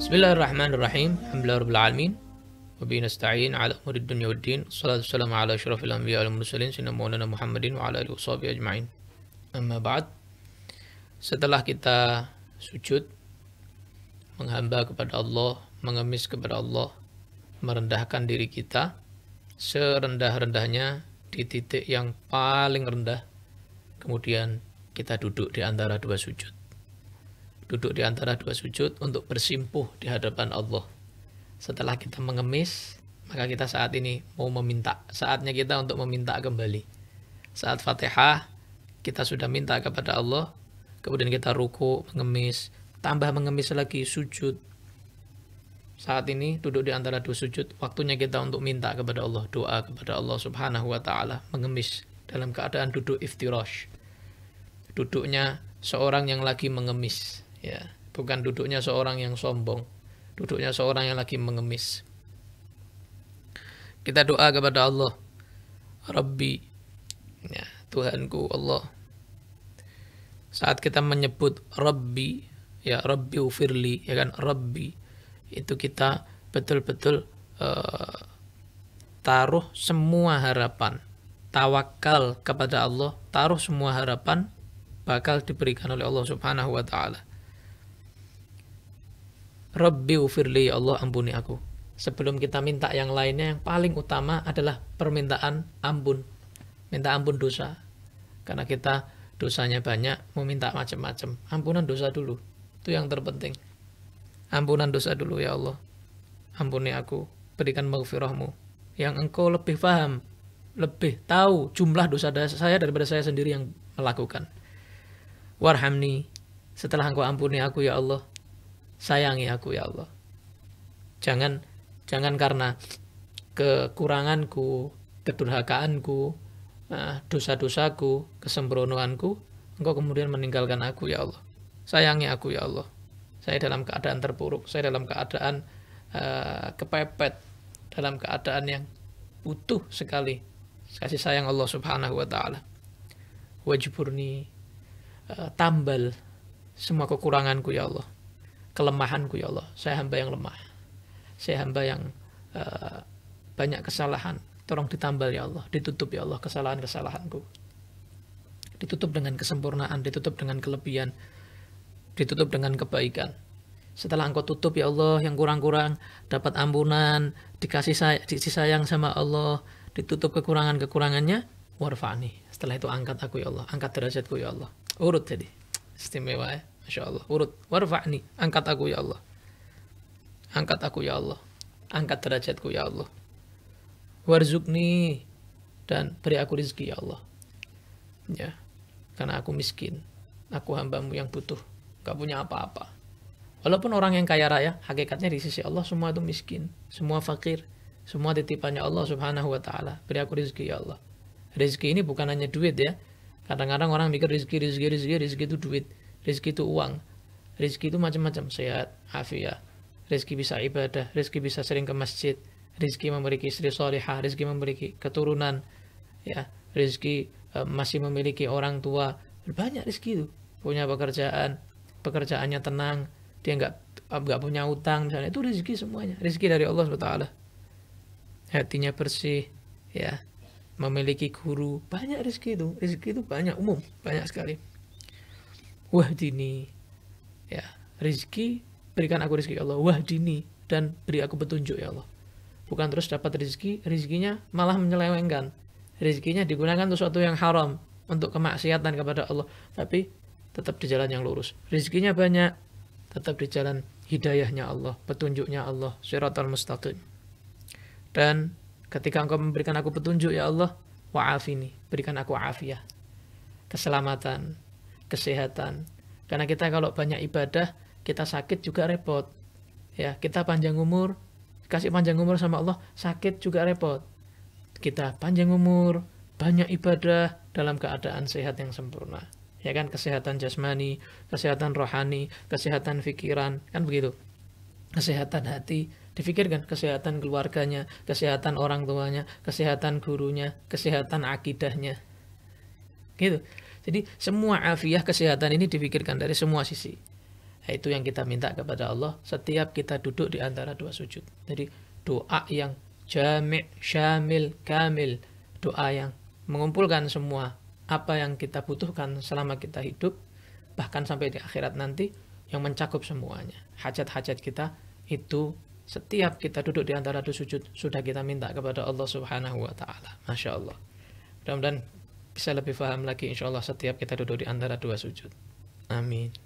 Bismillahirrahmanirrahim. Alhamdulillahirabbil Wa bihi 'ala umuri dunya waddin. Shalatu wassalamu Setelah kita sujud menghamba kepada Allah, mengemis kepada Allah, merendahkan diri kita, serendah-rendahnya di titik yang paling rendah. Kemudian kita duduk di antara dua sujud. Duduk di antara dua sujud untuk bersimpuh di hadapan Allah. Setelah kita mengemis, maka kita saat ini mau meminta. Saatnya kita untuk meminta kembali. Saat Fatihah, kita sudah minta kepada Allah, kemudian kita ruku, mengemis, tambah mengemis lagi, sujud, saat ini duduk di antara dua sujud, waktunya kita untuk minta kepada Allah, doa kepada Allah Subhanahu wa taala, mengemis dalam keadaan duduk iftirosh Duduknya seorang yang lagi mengemis, ya. Bukan duduknya seorang yang sombong. Duduknya seorang yang lagi mengemis. Kita doa kepada Allah. Rabbi, ya, Tuhanku Allah. Saat kita menyebut Rabbi, ya Rabbi ufirli, ya kan Rabbi itu kita betul-betul uh, taruh semua harapan, tawakal kepada Allah, taruh semua harapan bakal diberikan oleh Allah Subhanahu wa taala. Rabbi ufirli ya Allah ampuni aku. Sebelum kita minta yang lainnya yang paling utama adalah permintaan ampun. Minta ampun dosa. Karena kita dosanya banyak, mau minta macam-macam. Ampunan dosa dulu. Itu yang terpenting. Ampunan dosa dulu ya Allah. Ampuni aku, berikan maghfirahmu. Yang engkau lebih paham, lebih tahu jumlah dosa saya daripada saya sendiri yang melakukan. Warhamni, setelah engkau ampuni aku ya Allah, sayangi aku ya Allah. Jangan jangan karena kekuranganku, kedurhakaanku, eh, dosa-dosaku, kesembronoanku, engkau kemudian meninggalkan aku ya Allah. Sayangi aku ya Allah saya dalam keadaan terpuruk, saya dalam keadaan uh, kepepet, dalam keadaan yang utuh sekali kasih sayang Allah Subhanahu wa taala. Wajburni uh, tambal semua kekuranganku ya Allah. Kelemahanku ya Allah. Saya hamba yang lemah. Saya hamba yang uh, banyak kesalahan. Tolong ditambal ya Allah, ditutup ya Allah kesalahan-kesalahanku. Ditutup dengan kesempurnaan, ditutup dengan kelebihan ditutup dengan kebaikan. Setelah engkau tutup ya Allah yang kurang-kurang dapat ampunan, dikasih say dikasih sayang sama Allah, ditutup kekurangan-kekurangannya, warfa'ni. Setelah itu angkat aku ya Allah, angkat derajatku ya Allah. Urut jadi. Istimewa ya. Masya Allah. Urut. Warfa'ni. Angkat aku ya Allah. Angkat aku ya Allah. Angkat derajatku ya Allah. Warzukni. Dan beri aku rizki ya Allah. Ya. Karena aku miskin. Aku hambamu yang butuh gak punya apa-apa. Walaupun orang yang kaya raya, hakikatnya di sisi Allah semua itu miskin, semua fakir, semua titipannya Allah Subhanahu wa taala. Beri aku rezeki ya Allah. Rezeki ini bukan hanya duit ya. Kadang-kadang orang mikir rezeki, rezeki, rezeki, rezeki itu duit, rezeki itu uang. Rezeki itu macam-macam, sehat, afiat. Rezeki bisa ibadah, rezeki bisa sering ke masjid, rezeki memiliki istri solihah, rezeki memiliki keturunan, ya, rezeki eh, masih memiliki orang tua, banyak rezeki itu punya pekerjaan pekerjaannya tenang, dia nggak nggak punya utang misalnya itu rezeki semuanya, rezeki dari Allah SWT. Hatinya bersih, ya, memiliki guru, banyak rezeki itu, rezeki itu banyak umum, banyak sekali. Wah dini, ya, rezeki berikan aku rezeki ya Allah, wah dini dan beri aku petunjuk ya Allah. Bukan terus dapat rezeki, rezekinya malah menyelewengkan. Rezekinya digunakan untuk sesuatu yang haram, untuk kemaksiatan kepada Allah. Tapi tetap di jalan yang lurus. rizkinya banyak, tetap di jalan hidayahnya Allah, petunjuknya Allah, syaratan mustaqim. Dan ketika engkau memberikan aku petunjuk ya Allah, wa'afini, berikan aku afiah, keselamatan, kesehatan. Karena kita kalau banyak ibadah, kita sakit juga repot. Ya, kita panjang umur, kasih panjang umur sama Allah, sakit juga repot. Kita panjang umur, banyak ibadah dalam keadaan sehat yang sempurna ya kan kesehatan jasmani, kesehatan rohani, kesehatan pikiran, kan begitu. Kesehatan hati, difikirkan kesehatan keluarganya, kesehatan orang tuanya, kesehatan gurunya, kesehatan akidahnya. Gitu. Jadi semua afiah kesehatan ini difikirkan dari semua sisi. Nah, itu yang kita minta kepada Allah setiap kita duduk di antara dua sujud. Jadi doa yang jami' syamil kamil, doa yang mengumpulkan semua apa yang kita butuhkan selama kita hidup bahkan sampai di akhirat nanti yang mencakup semuanya hajat-hajat kita itu setiap kita duduk di antara dua sujud sudah kita minta kepada Allah Subhanahu wa taala Masya Allah mudah-mudahan bisa lebih paham lagi insya Allah setiap kita duduk di antara dua sujud amin